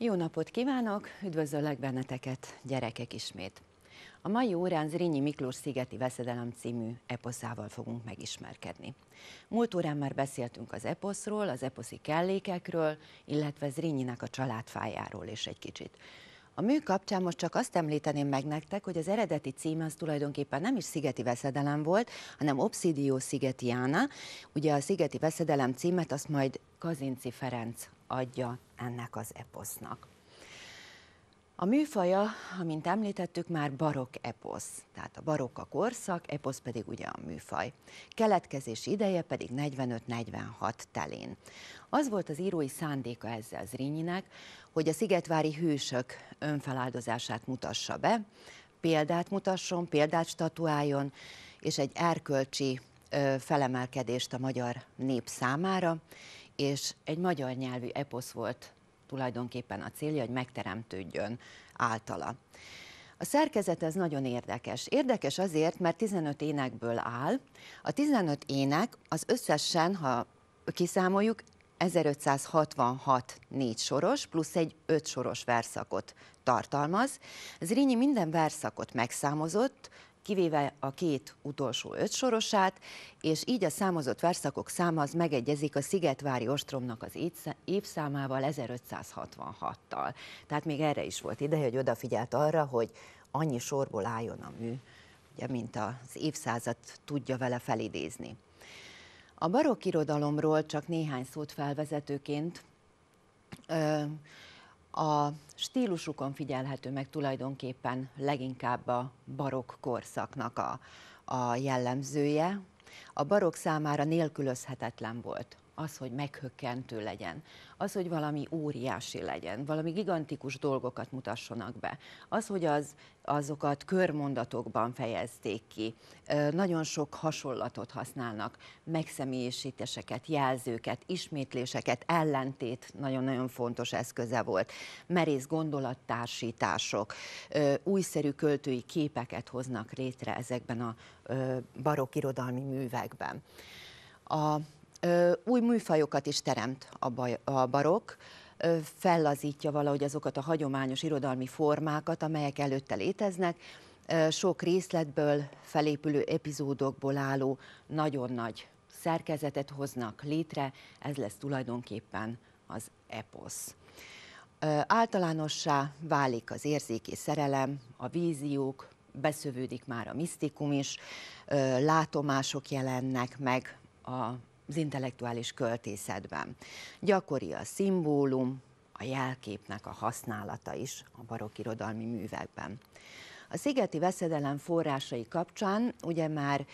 Jó napot kívánok, üdvözöllek benneteket, gyerekek ismét. A mai órán Zrínyi Miklós Szigeti Veszedelem című eposzával fogunk megismerkedni. Múlt órán már beszéltünk az eposzról, az eposzi kellékekről, illetve Zrínyinek a családfájáról is egy kicsit. A mű kapcsán most csak azt említeném meg nektek, hogy az eredeti címe az tulajdonképpen nem is Szigeti Veszedelem volt, hanem Obszidió Szigetiána. Ugye a Szigeti Veszedelem címet azt majd Kazinci Ferenc adja ennek az eposznak. A műfaja, amint említettük, már barokk eposz, tehát a barokk a korszak, eposz pedig ugye a műfaj. Keletkezési ideje pedig 45-46 telén. Az volt az írói szándéka ezzel Zrínyinek, hogy a szigetvári hősök önfeláldozását mutassa be, példát mutasson, példát statuáljon, és egy erkölcsi ö, felemelkedést a magyar nép számára, és egy magyar nyelvű eposz volt tulajdonképpen a célja, hogy megteremtődjön általa. A szerkezet ez nagyon érdekes. Érdekes azért, mert 15 énekből áll. A 15 ének az összesen, ha kiszámoljuk, 1566 négy soros, plusz egy öt soros verszakot tartalmaz. Zrínyi minden verszakot megszámozott, kivéve a két utolsó ötsorosát, és így a számozott verszakok száma az megegyezik a Szigetvári ostromnak az évszámával 1566-tal. Tehát még erre is volt ideje, hogy odafigyelt arra, hogy annyi sorból álljon a mű, ugye, mint az évszázad tudja vele felidézni. A barokk irodalomról csak néhány szót felvezetőként. Ö, a stílusukon figyelhető meg tulajdonképpen leginkább a barokk korszaknak a, a jellemzője. A barokk számára nélkülözhetetlen volt az, hogy meghökkentő legyen, az, hogy valami óriási legyen, valami gigantikus dolgokat mutassonak be, az, hogy az, azokat körmondatokban fejezték ki, nagyon sok hasonlatot használnak, megszemélyisítéseket, jelzőket, ismétléseket, ellentét nagyon-nagyon fontos eszköze volt, merész gondolattársítások, újszerű költői képeket hoznak létre ezekben a barokk irodalmi művekben. A új műfajokat is teremt a, barok, a fellazítja valahogy azokat a hagyományos irodalmi formákat, amelyek előtte léteznek, sok részletből, felépülő epizódokból álló nagyon nagy szerkezetet hoznak létre, ez lesz tulajdonképpen az eposz. Általánossá válik az érzéki szerelem, a víziók, beszövődik már a misztikum is, látomások jelennek meg a az intellektuális költészetben. Gyakori a szimbólum, a jelképnek a használata is a barokk irodalmi művekben. A szigeti veszedelem forrásai kapcsán ugye már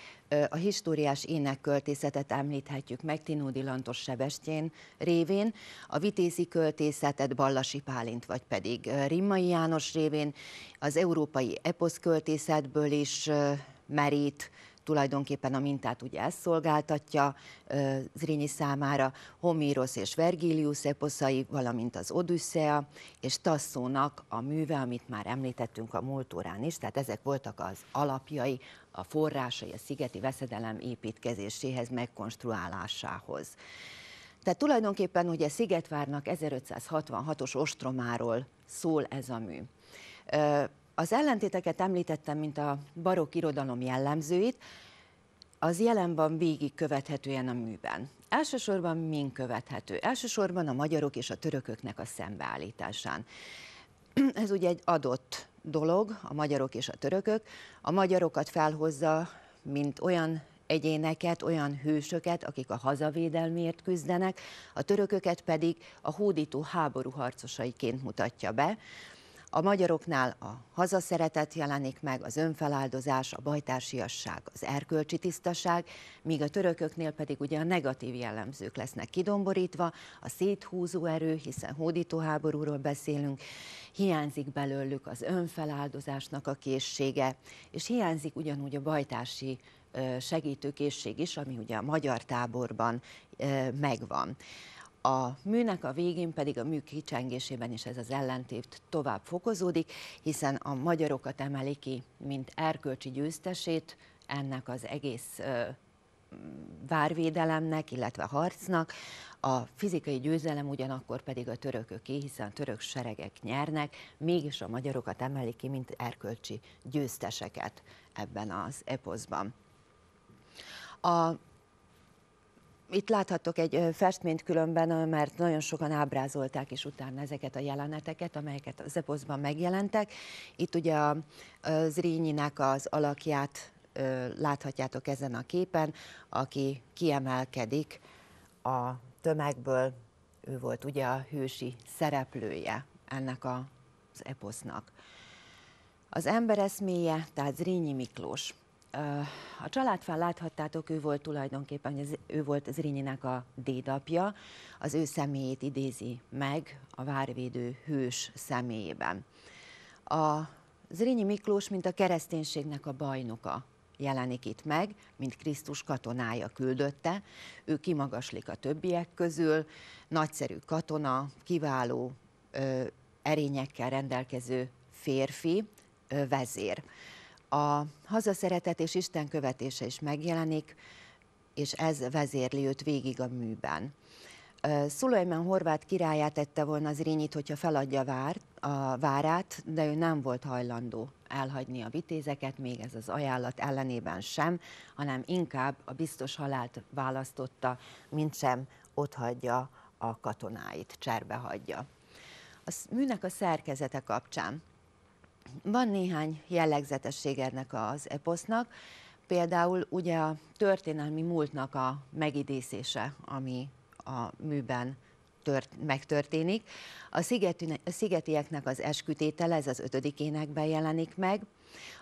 a históriás énekköltészetet említhetjük meg Tinódi Lantos Sebestyén révén, a vitézi költészetet Ballasi Pálint, vagy pedig Rimmai János révén, az európai eposz költészetből is merít tulajdonképpen a mintát ugye ezt szolgáltatja Zrínyi számára, Homérosz és Vergilius eposzai, valamint az Odüsszea, és Tasszónak a műve, amit már említettünk a múlt órán is, tehát ezek voltak az alapjai, a forrásai a szigeti veszedelem építkezéséhez, megkonstruálásához. Tehát tulajdonképpen ugye Szigetvárnak 1566-os ostromáról szól ez a mű. Az ellentéteket említettem, mint a barokk irodalom jellemzőit, az van végig követhetően a műben. Elsősorban mind követhető? Elsősorban a magyarok és a törököknek a szembeállításán. Ez ugye egy adott dolog, a magyarok és a törökök. A magyarokat felhozza, mint olyan egyéneket, olyan hősöket, akik a hazavédelmiért küzdenek, a törököket pedig a hódító háború harcosaiként mutatja be. A magyaroknál a hazaszeretet jelenik meg, az önfeláldozás, a bajtársiasság, az erkölcsi tisztaság, míg a törököknél pedig ugye a negatív jellemzők lesznek kidomborítva, a széthúzó erő, hiszen hódító háborúról beszélünk, hiányzik belőlük az önfeláldozásnak a készsége, és hiányzik ugyanúgy a bajtársi segítőkészség is, ami ugye a magyar táborban megvan a műnek a végén pedig a mű kicsengésében is ez az ellentét tovább fokozódik, hiszen a magyarokat emeli ki, mint erkölcsi győztesét ennek az egész várvédelemnek, illetve harcnak, a fizikai győzelem ugyanakkor pedig a törököké, hiszen a török seregek nyernek, mégis a magyarokat emelik ki, mint erkölcsi győzteseket ebben az eposzban. A itt láthattok egy festményt különben, mert nagyon sokan ábrázolták is utána ezeket a jeleneteket, amelyeket az eposzban megjelentek. Itt ugye a, zrínyinek az alakját láthatjátok ezen a képen, aki kiemelkedik a tömegből, ő volt ugye a hősi szereplője ennek az eposznak. Az ember eszméje, tehát Zrínyi Miklós. A családfán láthattátok, ő volt tulajdonképpen, ő volt Zrínyinek a dédapja, az ő személyét idézi meg a várvédő hős személyében. A Zrínyi Miklós, mint a kereszténységnek a bajnoka jelenik itt meg, mint Krisztus katonája küldötte. Ő kimagaslik a többiek közül, nagyszerű katona, kiváló ö, erényekkel rendelkező férfi, ö, vezér a hazaszeretet és Isten követése is megjelenik, és ez vezérli őt végig a műben. Szulajmen horvát királyát tette volna az Rényit, hogyha feladja vár, a várát, de ő nem volt hajlandó elhagyni a vitézeket, még ez az ajánlat ellenében sem, hanem inkább a biztos halált választotta, mint sem hagyja a katonáit, cserbe hagyja. A műnek a szerkezete kapcsán van néhány jellegzetesség ennek az eposznak, például ugye a történelmi múltnak a megidézése, ami a műben tört, megtörténik. A, szigetüne, a szigetieknek az eskütétele, ez az ötödik énekben jelenik meg,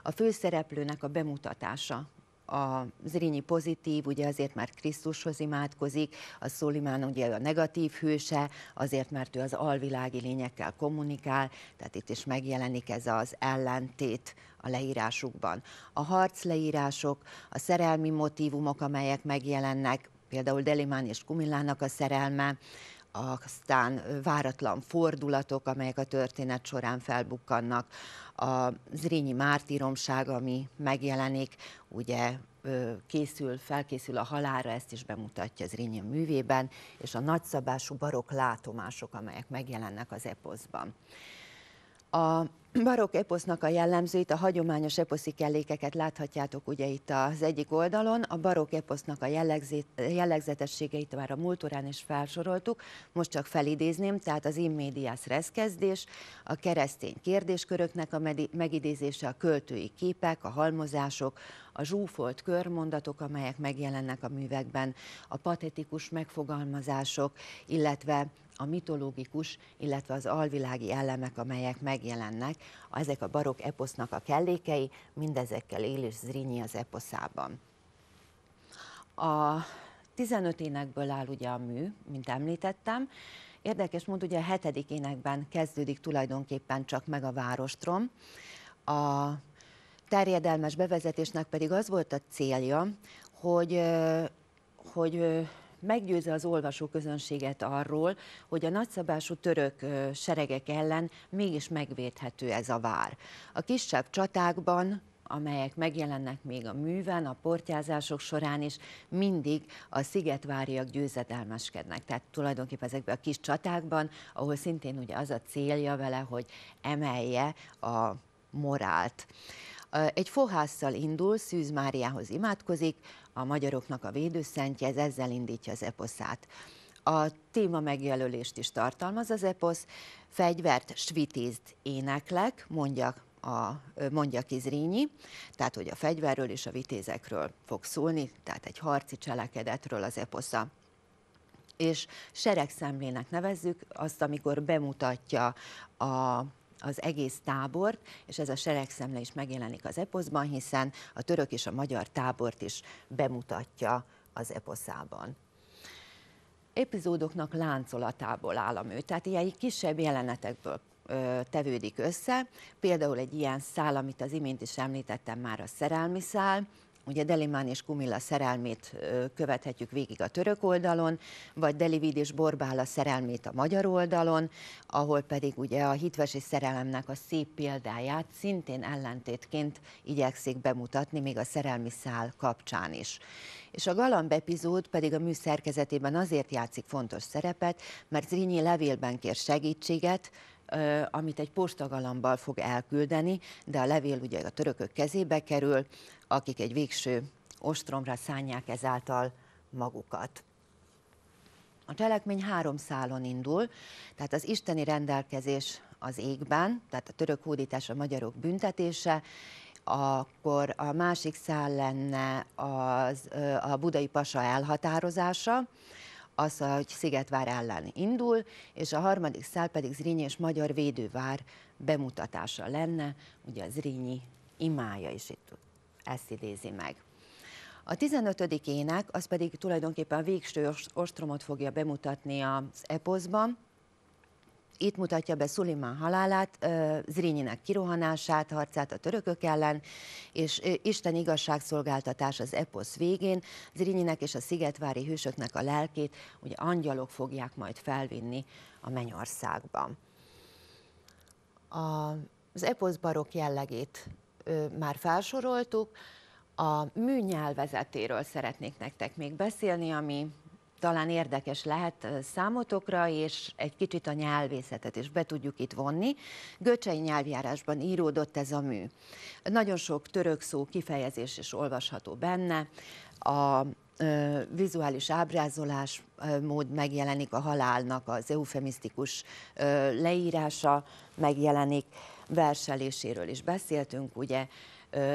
a főszereplőnek a bemutatása az Zrínyi pozitív, ugye azért mert Krisztushoz imádkozik, a Szulimán ugye a negatív hőse, azért mert ő az alvilági lényekkel kommunikál, tehát itt is megjelenik ez az ellentét a leírásukban. A harc leírások, a szerelmi motívumok, amelyek megjelennek, például Delimán és Kumillának a szerelme, aztán váratlan fordulatok, amelyek a történet során felbukkannak. A Zrínyi mártíromság, ami megjelenik, ugye készül, felkészül a halálra, ezt is bemutatja Zrínyi művében, és a nagyszabású barok látomások, amelyek megjelennek az eposzban. A barokk eposznak a jellemzőit, a hagyományos eposzi kellékeket láthatjátok ugye itt az egyik oldalon, a barokk eposznak a jellegzetességeit már a múltorán is felsoroltuk, most csak felidézném, tehát az immédiás reszkezdés, a keresztény kérdésköröknek a megidézése, a költői képek, a halmozások, a zsúfolt körmondatok, amelyek megjelennek a művekben, a patetikus megfogalmazások, illetve a mitológikus, illetve az alvilági elemek, amelyek megjelennek, ezek a barok eposznak a kellékei, mindezekkel él és Zrínyi az eposzában. A 15 énekből áll ugye a mű, mint említettem, Érdekes mód, ugye a hetedik énekben kezdődik tulajdonképpen csak meg a várostrom. A terjedelmes bevezetésnek pedig az volt a célja, hogy, hogy meggyőzze az olvasóközönséget arról, hogy a nagyszabású török seregek ellen mégis megvédhető ez a vár. A kisebb csatákban amelyek megjelennek még a műven, a portyázások során is, mindig a szigetváriak győzedelmeskednek. Tehát tulajdonképpen ezekben a kis csatákban, ahol szintén ugye az a célja vele, hogy emelje a morált. Egy fohásszal indul, Szűz Máriához imádkozik, a magyaroknak a védőszentje, ez ezzel indítja az eposzát. A téma megjelölést is tartalmaz az eposz, fegyvert, svitézd éneklek, mondja a, mondja Kizrínyi, tehát hogy a fegyverről és a vitézekről fog szólni, tehát egy harci cselekedetről az eposza és seregszemlének nevezzük azt, amikor bemutatja a az egész tábort, és ez a seregszemle is megjelenik az eposzban, hiszen a török és a magyar tábort is bemutatja az eposzában epizódoknak láncolatából áll a mű, tehát ilyen kisebb jelenetekből tevődik össze, például egy ilyen szál, amit az imént is említettem már a szerelmi szál, Ugye Delimán és Kumilla szerelmét követhetjük végig a török oldalon, vagy Delivid és Borbála szerelmét a magyar oldalon, ahol pedig ugye a hitvesi szerelemnek a szép példáját szintén ellentétként igyekszik bemutatni, még a szerelmi szál kapcsán is. És a galamb epizód pedig a mű szerkezetében azért játszik fontos szerepet, mert Zrínyi levélben kér segítséget, amit egy postagalambal fog elküldeni, de a levél ugye a törökök kezébe kerül, akik egy végső ostromra szánják ezáltal magukat. A cselekmény három szálon indul, tehát az isteni rendelkezés az égben, tehát a török hódítás a magyarok büntetése, akkor a másik szál lenne az, a budai pasa elhatározása, az, hogy Szigetvár ellen indul, és a harmadik szál pedig Zrínyi és Magyar Védővár bemutatása lenne, ugye a Zrínyi imája is itt ezt idézi meg. A 15. ének az pedig tulajdonképpen a végső ostromot fogja bemutatni az eposzban, itt mutatja be Szulimán halálát, Zrínyinek kirohanását, harcát a törökök ellen, és Isten igazságszolgáltatás az eposz végén. Zrínyinek és a szigetvári hősöknek a lelkét, ugye angyalok fogják majd felvinni a mennyországban. A, az eposz barok jellegét már felsoroltuk, a műnyelvezetéről szeretnék nektek még beszélni, ami talán érdekes lehet számotokra, és egy kicsit a nyelvészetet is be tudjuk itt vonni. Göcsei nyelvjárásban íródott ez a mű. Nagyon sok török szó kifejezés is olvasható benne. A vizuális ábrázolás mód megjelenik, a halálnak az eufemisztikus leírása megjelenik, verseléséről is beszéltünk, ugye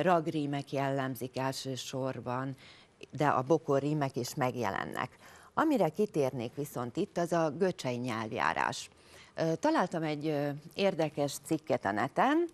ragrímek jellemzik elsősorban, de a bokorrímek is megjelennek. Amire kitérnék viszont itt, az a göcsei nyelvjárás. Találtam egy érdekes cikket a neten,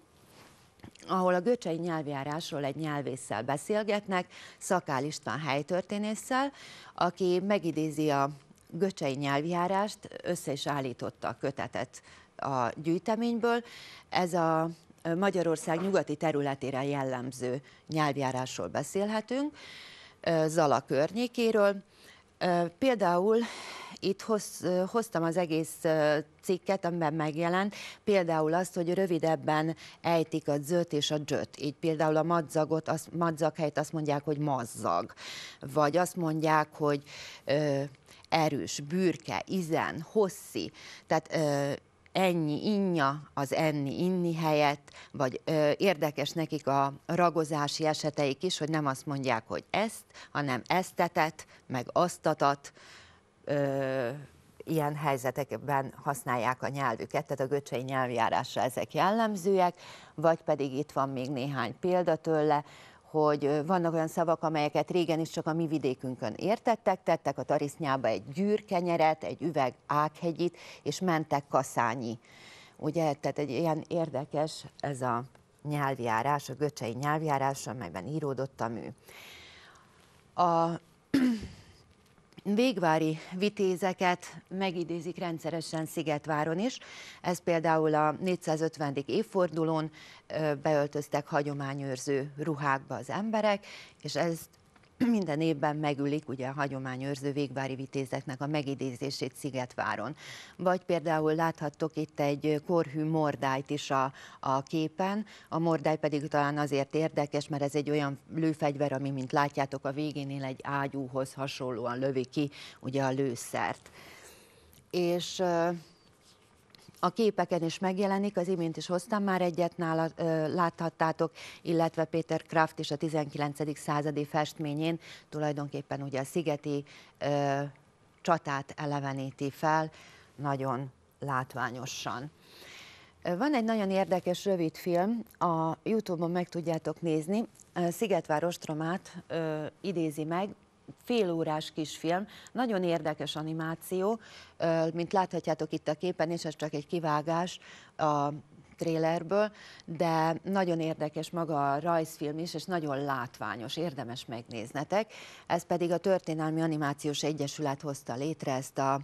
ahol a göcsei nyelvjárásról egy nyelvésszel beszélgetnek, Szakál István helytörténésszel, aki megidézi a göcsei nyelvjárást, össze is állította a kötetet a gyűjteményből. Ez a Magyarország nyugati területére jellemző nyelvjárásról beszélhetünk, Zala környékéről, Például itt hoz, hoztam az egész cikket, amiben megjelent, például azt, hogy rövidebben ejtik a zöt és a dzsöt. Így például a madzagot, az, madzag helyett azt mondják, hogy mazzag. Vagy azt mondják, hogy ö, erős, bürke, izen, hosszi. Tehát ö, ennyi, inja az enni, inni helyett, vagy ö, érdekes nekik a ragozási eseteik is, hogy nem azt mondják, hogy ezt, hanem eztetet, meg aztatat, ö, ilyen helyzetekben használják a nyelvüket, tehát a göcsei nyelvjárásra ezek jellemzőek, vagy pedig itt van még néhány példa tőle, hogy vannak olyan szavak, amelyeket régen is csak a mi vidékünkön értettek, tettek a tarisznyába egy gyűrkenyeret, egy üveg ághegyit, és mentek kaszányi. Ugye, tehát egy ilyen érdekes ez a nyelvjárás, a göcsei nyelvjárás, amelyben íródott a mű. A Végvári vitézeket megidézik rendszeresen Szigetváron is. Ez például a 450. évfordulón beöltöztek hagyományőrző ruhákba az emberek, és ezt minden évben megülik ugye a hagyományőrző végvári vitézeknek a megidézését Szigetváron. Vagy például láthattok itt egy korhű mordájt is a, a képen, a mordáj pedig talán azért érdekes, mert ez egy olyan lőfegyver, ami, mint látjátok, a végénél egy ágyúhoz hasonlóan lövi ki ugye a lőszert. És a képeken is megjelenik, az imént is hoztam már egyet nála, ö, láthattátok, illetve Péter Kraft is a 19. századi festményén tulajdonképpen ugye a szigeti ö, csatát eleveníti fel, nagyon látványosan. Van egy nagyon érdekes rövid film, a Youtube-on meg tudjátok nézni, Szigetvár ostromát ö, idézi meg, félórás kisfilm, nagyon érdekes animáció, mint láthatjátok itt a képen, és ez csak egy kivágás a trélerből, de nagyon érdekes maga a rajzfilm is, és nagyon látványos, érdemes megnéznetek. Ez pedig a Történelmi Animációs Egyesület hozta létre ezt a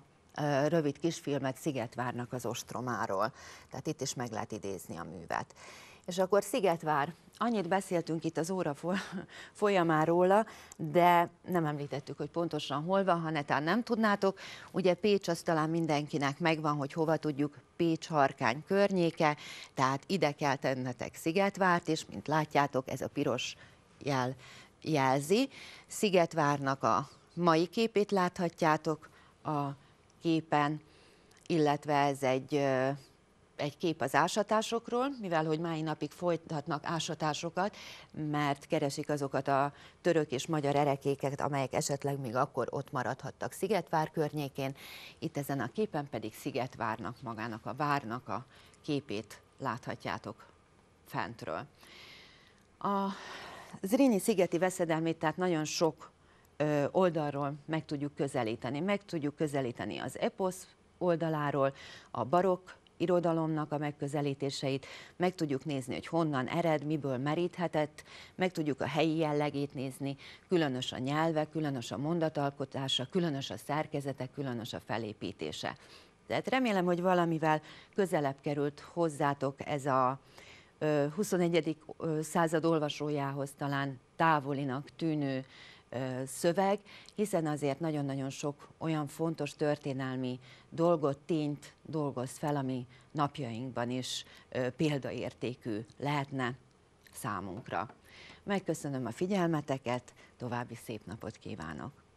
rövid kisfilmet Szigetvárnak az ostromáról. Tehát itt is meg lehet idézni a művet. És akkor Szigetvár annyit beszéltünk itt az óra folyamán róla, de nem említettük, hogy pontosan hol van, ha netán nem tudnátok. Ugye Pécs az talán mindenkinek megvan, hogy hova tudjuk Pécs harkány környéke, tehát ide kell tennetek Szigetvárt, és mint látjátok, ez a piros jel jelzi. Szigetvárnak a mai képét láthatjátok a képen, illetve ez egy egy kép az ásatásokról, mivel hogy mai napig folytatnak ásatásokat, mert keresik azokat a török és magyar erekéket, amelyek esetleg még akkor ott maradhattak Szigetvár környékén. Itt ezen a képen pedig Szigetvárnak magának a várnak a képét láthatjátok fentről. A Zrínyi szigeti veszedelmét tehát nagyon sok oldalról meg tudjuk közelíteni. Meg tudjuk közelíteni az EPOSZ oldaláról, a barokk irodalomnak a megközelítéseit, meg tudjuk nézni, hogy honnan ered, miből meríthetett, meg tudjuk a helyi jellegét nézni, különös a nyelve, különös a mondatalkotása, különös a szerkezete, különös a felépítése. Tehát remélem, hogy valamivel közelebb került hozzátok ez a 21. század olvasójához talán távolinak tűnő szöveg, hiszen azért nagyon-nagyon sok olyan fontos történelmi dolgot, tényt dolgoz fel, ami napjainkban is példaértékű lehetne számunkra. Megköszönöm a figyelmeteket, további szép napot kívánok!